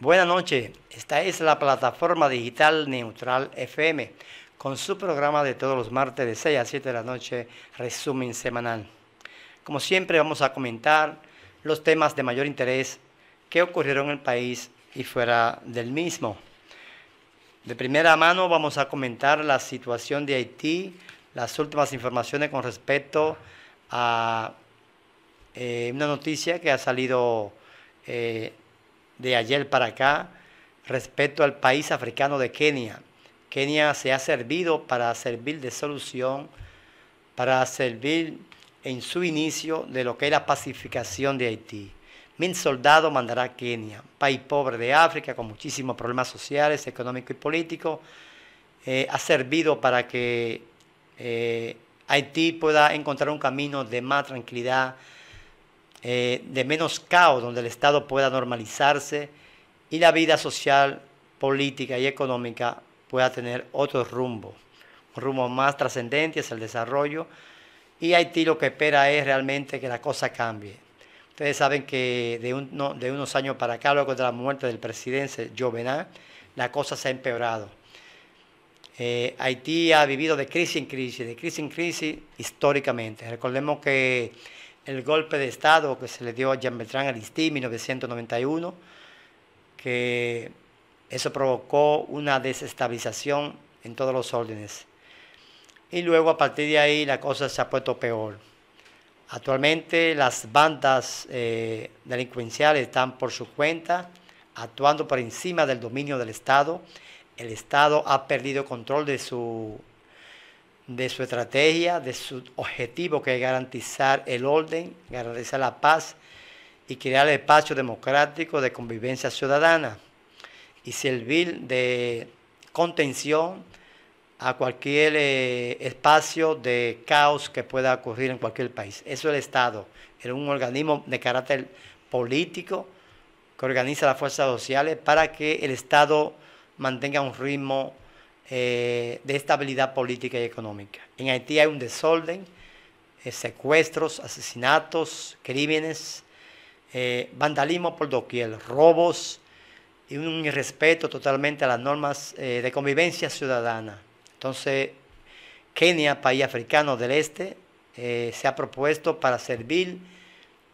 Buenas noches, esta es la plataforma digital Neutral FM con su programa de todos los martes de 6 a 7 de la noche, resumen semanal. Como siempre vamos a comentar los temas de mayor interés que ocurrieron en el país y fuera del mismo. De primera mano vamos a comentar la situación de Haití, las últimas informaciones con respecto a eh, una noticia que ha salido... Eh, de ayer para acá respecto al país africano de Kenia. Kenia se ha servido para servir de solución, para servir en su inicio de lo que es la pacificación de Haití. Mil soldados mandará a Kenia, país pobre de África con muchísimos problemas sociales, económicos y políticos. Eh, ha servido para que eh, Haití pueda encontrar un camino de más tranquilidad, eh, de menos caos, donde el Estado pueda normalizarse y la vida social, política y económica pueda tener otro rumbo, un rumbo más trascendente es el desarrollo. Y Haití lo que espera es realmente que la cosa cambie. Ustedes saben que de, un, de unos años para acá, luego de la muerte del presidente Jovenel, la cosa se ha empeorado. Eh, Haití ha vivido de crisis en crisis, de crisis en crisis históricamente. Recordemos que el golpe de Estado que se le dio a Jean bertrand Aristide en 1991, que eso provocó una desestabilización en todos los órdenes. Y luego a partir de ahí la cosa se ha puesto peor. Actualmente las bandas eh, delincuenciales están por su cuenta, actuando por encima del dominio del Estado. El Estado ha perdido control de su de su estrategia, de su objetivo que es garantizar el orden, garantizar la paz y crear el espacio democrático de convivencia ciudadana y servir de contención a cualquier eh, espacio de caos que pueda ocurrir en cualquier país. Eso es el Estado, es un organismo de carácter político que organiza las fuerzas sociales para que el Estado mantenga un ritmo eh, de estabilidad política y económica. En Haití hay un desorden, eh, secuestros, asesinatos, crímenes, eh, vandalismo por doquier, robos y un irrespeto totalmente a las normas de convivencia ciudadana. Entonces, Kenia, país africano del este, se ha propuesto para servir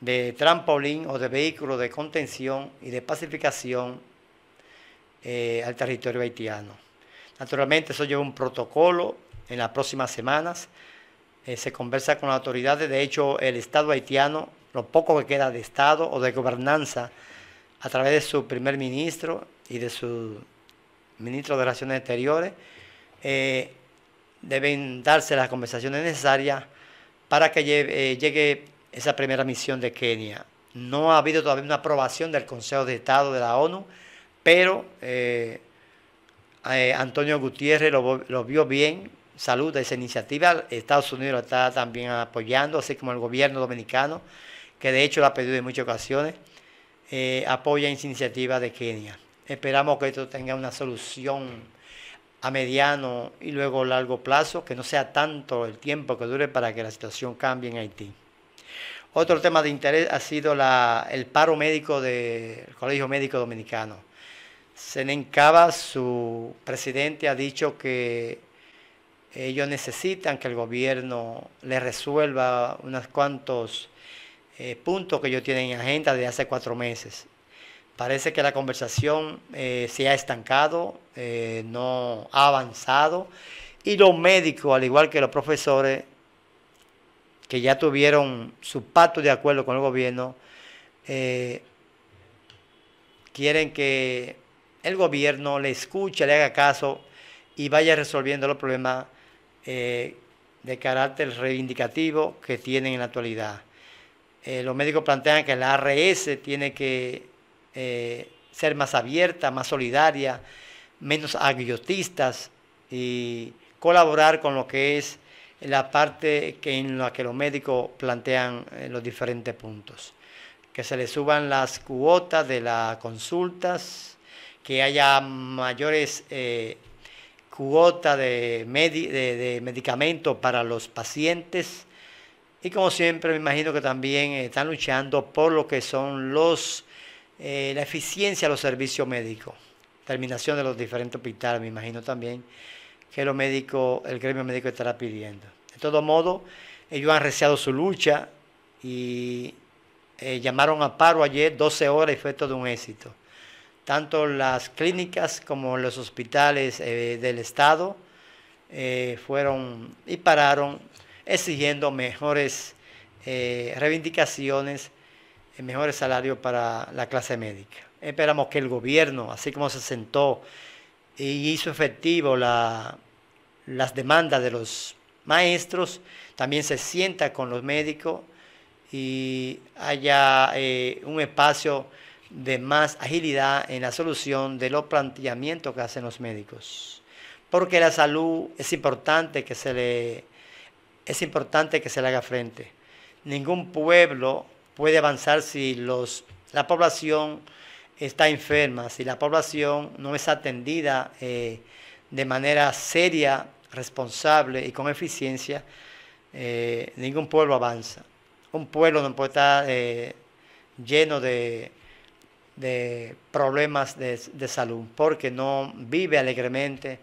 de trampolín o de vehículo de contención y de pacificación al territorio haitiano. Naturalmente eso lleva un protocolo en las próximas semanas. Eh, se conversa con las autoridades. De hecho, el Estado haitiano, lo poco que queda de Estado o de gobernanza, a través de su primer ministro y de su ministro de Relaciones Exteriores, eh, deben darse las conversaciones necesarias para que eh, llegue esa primera misión de Kenia. No ha habido todavía una aprobación del Consejo de Estado de la ONU, pero eh, Antonio Gutiérrez lo, vio bien, saluda esa iniciativa, Estados Unidos está también apoyando, así como el gobierno dominicano, que de hecho la ha pedido en muchas ocasiones, eh, apoya esa iniciativa de Kenia. Esperamos que esto tenga una solución a mediano y luego a largo plazo, que no sea tanto el tiempo que dure para que la situación cambie en Haití. Otro tema de interés ha sido el paro médico del Colegio Médico Dominicano. Senen Cava, su presidente, ha dicho que ellos necesitan que el gobierno les resuelva unos cuantos eh, puntos que ellos tienen en agenda de hace cuatro meses. Parece que la conversación eh, se ha estancado, eh, no ha avanzado, y los médicos, al igual que los profesores, que ya tuvieron su pacto de acuerdo con el gobierno, quieren que el gobierno le escuche, le haga caso y vaya resolviendo los problemas eh, de carácter reivindicativo que tienen en la actualidad. Eh, los médicos plantean que la ARS tiene que eh, ser más abierta, más solidaria, menos agiotistas y colaborar con lo que es la parte que en la que los médicos plantean los diferentes puntos. Que se le suban las cuotas de las consultas, que haya mayores eh, cuotas de, de, medicamentos para los pacientes. Y como siempre, me imagino que también eh, están luchando por lo que son los eh, la eficiencia de los servicios médicos, terminación de los diferentes hospitales, me imagino también que los médicos, el gremio médico estará pidiendo. De todo modo, ellos han reciado su lucha y llamaron a paro ayer 12 horas y fue todo un éxito tanto las clínicas como los hospitales eh, del Estado eh, fueron y pararon exigiendo mejores eh, reivindicaciones reivindicaciones, mejores salarios para la clase médica. Esperamos que el gobierno, así como se sentó y hizo efectivo las demandas de los maestros, también se sienta con los médicos y haya un espacio de más agilidad en la solución de los planteamientos que hacen los médicos. Porque la salud es importante que se le, es importante que se le haga frente. Ningún pueblo puede avanzar si los, la población está enferma, si la población no es atendida eh, de manera seria, responsable y con eficiencia, eh, ningún pueblo avanza. Un pueblo no puede estar eh, lleno de de problemas de, salud, porque no vive alegremente,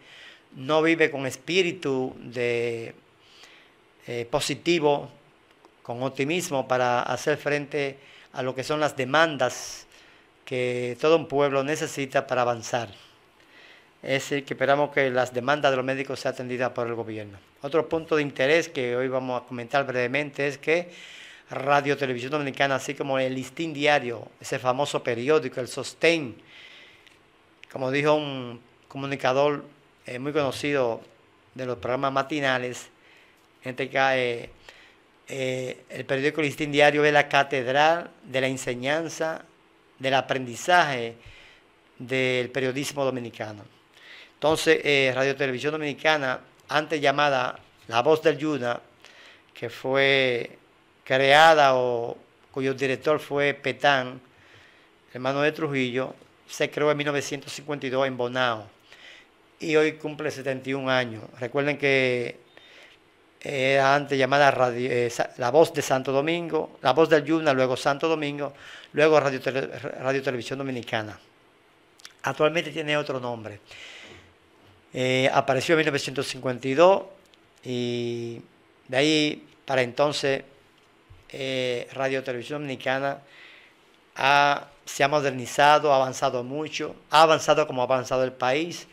no vive con espíritu de, eh, positivo, con optimismo para hacer frente a lo que son las demandas que todo un pueblo necesita para avanzar. Es decir, que esperamos que las demandas de los médicos sean atendidas por el gobierno. Otro punto de interés que hoy vamos a comentar brevemente es que Radio Televisión Dominicana, así como el Listín Diario, ese famoso periódico, el Sostén. Como dijo un comunicador eh, muy conocido de los programas matinales, eh, eh, el periódico Listín Diario es la catedral de la enseñanza, del aprendizaje del periodismo dominicano. Entonces, Radio Televisión Dominicana, antes llamada La Voz del Yuna, que fue creada o cuyo director fue Petán, hermano de Trujillo, se creó en 1952 en Bonao y hoy cumple 71 años. Recuerden que era antes llamada radio, eh, La Voz de Santo Domingo, La Voz del Yuna, luego Santo Domingo, luego radio, Televisión Dominicana. Actualmente tiene otro nombre. Eh, apareció en 1952 y de ahí para entonces eh, Radio Televisión Dominicana ha, se ha modernizado, ha avanzado mucho, ha avanzado como ha avanzado el país.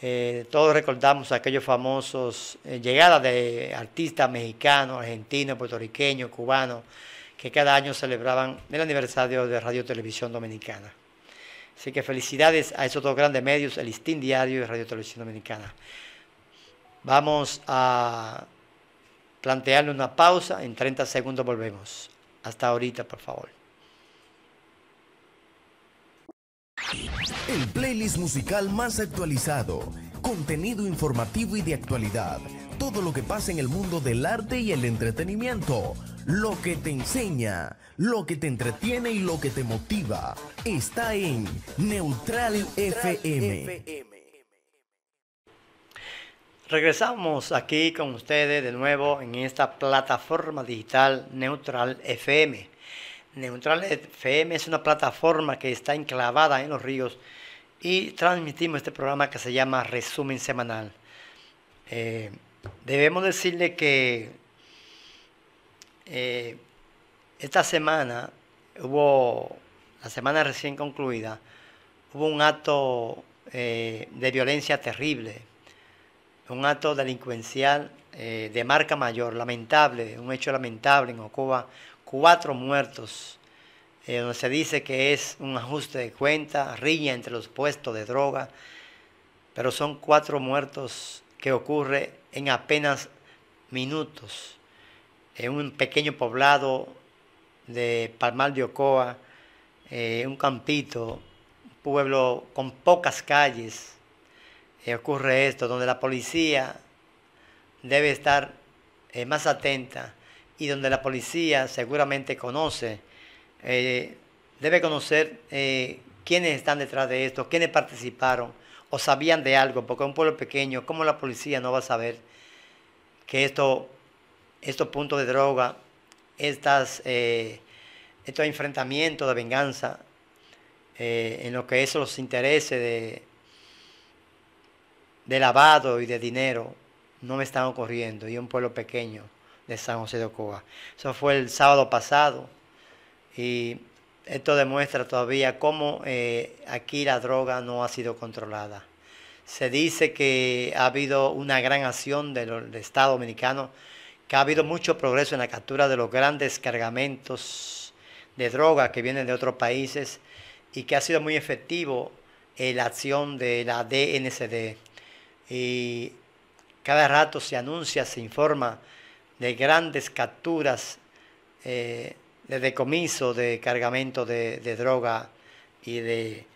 Eh, todos recordamos aquellos famosos eh, llegadas de artistas mexicanos, argentinos, puertorriqueños, cubanos, que cada año celebraban el aniversario de Radio Televisión Dominicana. Así que felicidades a esos dos grandes medios, el Listín Diario y Radio Televisión Dominicana. Vamos a plantearle una pausa, en 30 segundos volvemos. Hasta ahorita, por favor. El playlist musical más actualizado, contenido informativo y de actualidad, todo lo que pasa en el mundo del arte y el entretenimiento, lo que te enseña, lo que te entretiene y lo que te motiva, está en Neutral, FM. Regresamos aquí con ustedes de nuevo en esta plataforma digital Neutral FM. Neutral FM es una plataforma que está enclavada en los ríos y transmitimos este programa que se llama Resumen Semanal. Eh, debemos decirle que eh, esta semana hubo, la semana recién concluida, hubo un acto eh, de violencia terrible un acto delincuencial eh, de marca mayor, lamentable, un hecho lamentable en Ocoa, cuatro muertos, eh, donde se dice que es un ajuste de cuenta, riña entre los puestos de droga, pero son cuatro muertos que ocurre en apenas minutos en un pequeño poblado de Palmar de Ocoa, eh, un campito, un pueblo con pocas calles, eh, ocurre esto, donde la policía debe estar eh, más atenta y donde la policía seguramente conoce, eh, debe conocer quiénes están detrás de esto, quiénes participaron o sabían de algo, porque un pueblo pequeño, ¿cómo la policía no va a saber que esto, estos puntos de droga, estas, estos enfrentamientos de venganza, en lo que esos los intereses de de lavado y de dinero no me están ocurriendo. Y un pueblo pequeño de San José de Ocoa. Eso fue el sábado pasado. Y esto demuestra todavía cómo eh, aquí la droga no ha sido controlada. Se dice que ha habido una gran acción del, Estado Dominicano, que ha habido mucho progreso en la captura de los grandes cargamentos de droga que vienen de otros países y que ha sido muy efectivo la acción de la DNCD, y cada rato se anuncia, se informa de grandes capturas eh, de decomiso, de cargamento de, droga y de,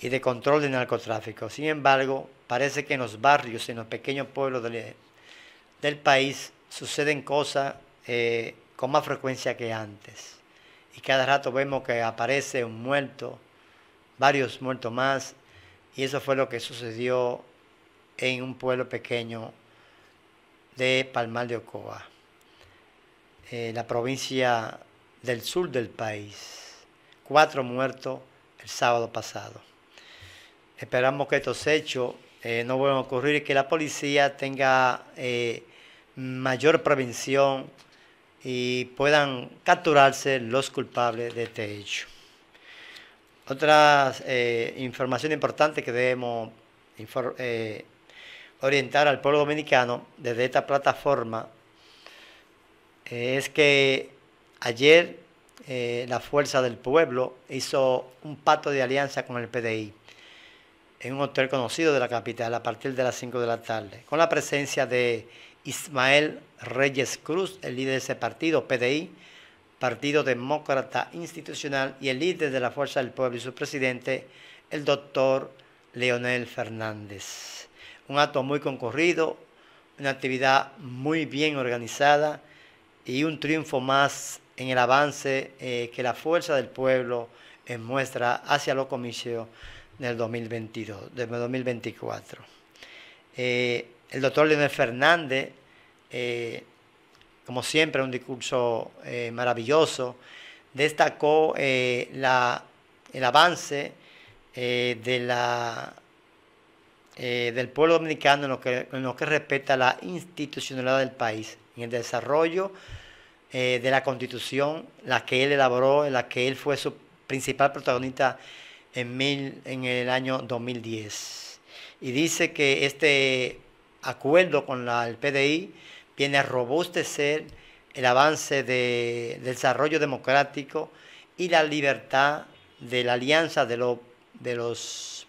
y de control de narcotráfico. Sin embargo, parece que en los barrios, en los pequeños pueblos del, país, suceden cosas eh, con más frecuencia que antes. Y cada rato vemos que aparece un muerto, varios muertos más, y eso fue lo que sucedió en un pueblo pequeño de Palmar de Ocoa, en eh, la provincia del sur del país. Cuatro muertos el sábado pasado. Esperamos que estos hechos eh, no vuelvan a ocurrir y que la policía tenga eh, mayor prevención y puedan capturarse los culpables de este hecho. Otra información importante que debemos informar orientar al pueblo dominicano desde esta plataforma eh, es que ayer eh, la Fuerza del Pueblo hizo un pacto de alianza con el PDI en un hotel conocido de la capital a partir de las 5 de la tarde, con la presencia de Ismael Reyes Cruz, el líder de ese partido, PDI, Partido Demócrata Institucional, y el líder de la Fuerza del Pueblo y su presidente, el doctor Leonel Fernández un acto muy concurrido, una actividad muy bien organizada y un triunfo más en el avance eh, que la fuerza del pueblo muestra hacia los comicios del 2022, del 2024. Eh, el doctor Leonel Fernández, eh, como siempre, un discurso maravilloso, destacó la, el avance de la eh, del pueblo dominicano en lo, que, respecta a la institucionalidad del país, y el desarrollo eh, de la constitución, la que él elaboró, en la que él fue su principal protagonista en, en el año 2010. Y dice que este acuerdo con el PDI viene a robustecer el avance del desarrollo democrático y la libertad de la alianza de los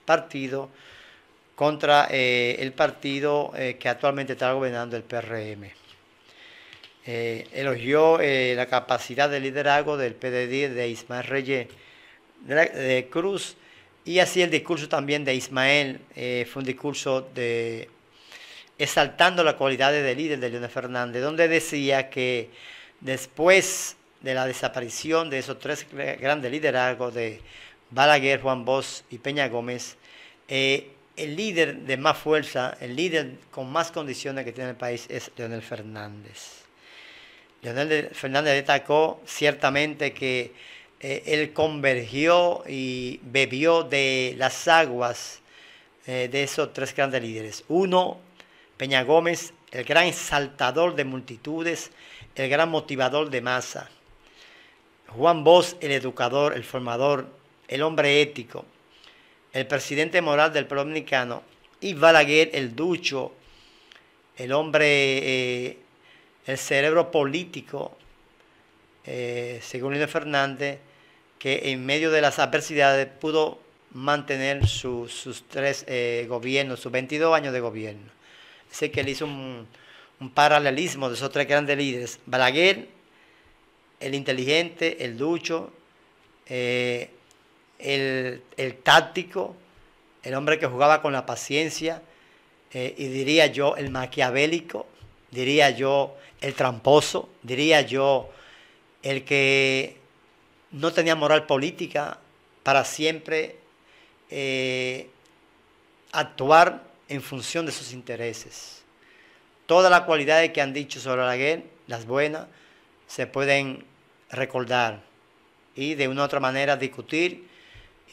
partidos contra eh, el partido eh, que actualmente está gobernando el PRM. Eh, elogió la capacidad de liderazgo del PDD de Ismael Reyes de, Cruz y así el discurso también de Ismael fue un discurso de exaltando las cualidades de líder de Leónel Fernández, donde decía que después de la desaparición de esos tres grandes liderazgos de Balaguer, Juan Bosch y Peña Gómez, eh, el líder de más fuerza, el líder con más condiciones que tiene el país es Leonel Fernández. Leonel Fernández destacó ciertamente que eh, él convergió y bebió de las aguas eh, de esos tres grandes líderes. Uno, Peña Gómez, el gran saltador de multitudes, el gran motivador de masa. Juan Bosch, el educador, el formador, el hombre ético, el presidente moral del pueblo dominicano, y Balaguer, el ducho, el hombre, eh, el cerebro político, eh, según Lino Fernández, que en medio de las adversidades pudo mantener sus tres eh, gobiernos, sus 22 años de gobierno. sé que él hizo un, paralelismo de esos tres grandes líderes, Balaguer, el inteligente, el ducho, el, táctico, el hombre que jugaba con la paciencia, eh, y diría yo el maquiavélico, diría yo el tramposo, diría yo el que no tenía moral política para siempre eh, actuar en función de sus intereses. Todas las cualidades que han dicho sobre guerra, las buenas, se pueden recordar y de una u otra manera discutir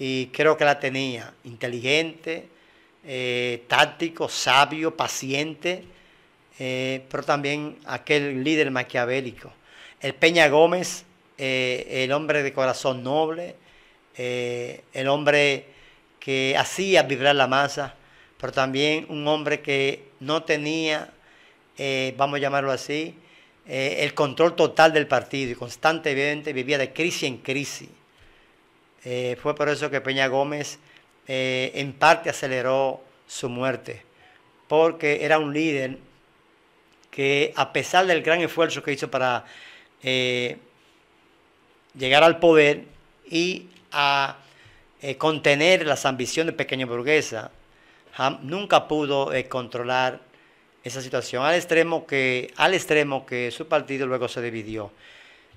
y creo que la tenía. Inteligente, eh, táctico, sabio, paciente, eh, pero también aquel líder maquiavélico. El Peña Gómez, eh, el hombre de corazón noble, el hombre que hacía vibrar la masa, pero también un hombre que no tenía, vamos a llamarlo así, el control total del partido y constantemente vivía de crisis en crisis eh, fue por eso que Peña Gómez eh, en parte aceleró su muerte, porque era un líder que a pesar del gran esfuerzo que hizo para eh, llegar al poder y a contener las ambiciones de pequeña burguesa, nunca pudo controlar esa situación al extremo que al extremo que su partido luego se dividió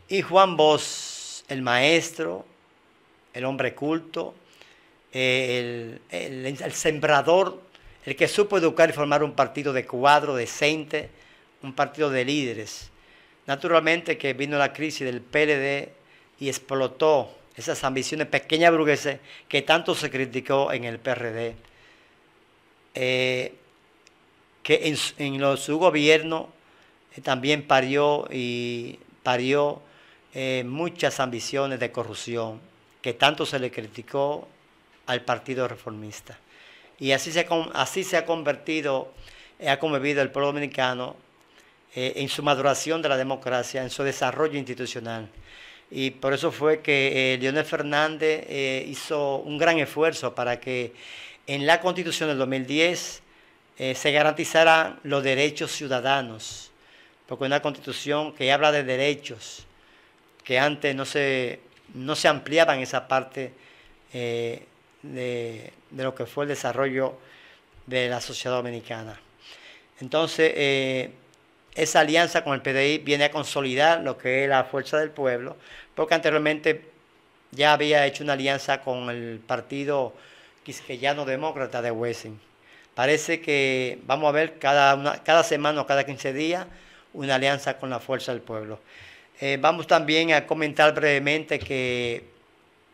y Juan Bosch el maestro el hombre culto, el, sembrador, el que supo educar y formar un partido de cuadro decente, un partido de líderes. Naturalmente que vino la crisis del PLD y explotó esas ambiciones pequeñas burguesas que tanto se criticó en el PRD. Eh, que en, su gobierno eh, también parió y parió eh, muchas ambiciones de corrupción, que tanto se le criticó al Partido Reformista. Y así se, así se ha convertido, eh, ha convivido el pueblo dominicano eh, en su maduración de la democracia, en su desarrollo institucional. Y por eso fue que Leónel eh, Leonel Fernández hizo un gran esfuerzo para que en la Constitución del 2010 se garantizaran los derechos ciudadanos, porque una Constitución que habla de derechos que antes no se no se ampliaba en esa parte eh, de, lo que fue el desarrollo de la sociedad dominicana. Entonces, eh, esa alianza con el PDI viene a consolidar lo que es la fuerza del pueblo, porque anteriormente ya había hecho una alianza con el partido quisqueyano demócrata de Huesen. Parece que vamos a ver cada, cada semana o cada 15 días una alianza con la fuerza del pueblo. Eh, vamos también a comentar brevemente que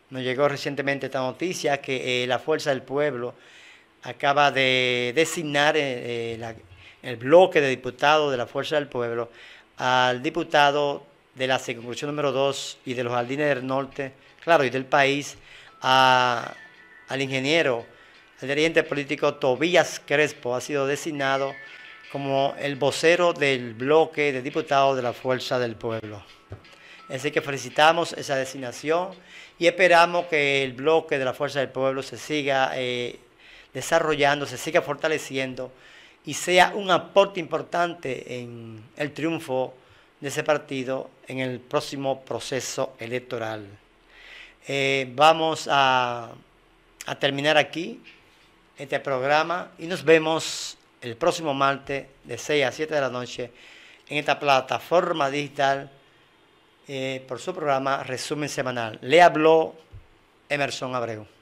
nos llegó recientemente esta noticia que eh, la Fuerza del Pueblo acaba de designar eh, el bloque de diputados de la Fuerza del Pueblo al diputado de la circunscripción número 2 y de los jardines del norte, claro, y del país, al ingeniero, al dirigente político Tobías Crespo, ha sido designado como el vocero del bloque de diputados de la Fuerza del Pueblo. Así que felicitamos esa designación y esperamos que el bloque de la Fuerza del Pueblo se siga eh, desarrollando, se siga fortaleciendo y sea un aporte importante en el triunfo de ese partido en el próximo proceso electoral. Eh, vamos a terminar aquí este programa y nos vemos el próximo martes de 6 a 7 de la noche en esta plataforma digital eh, por su programa Resumen Semanal. Le habló Emerson Abreu.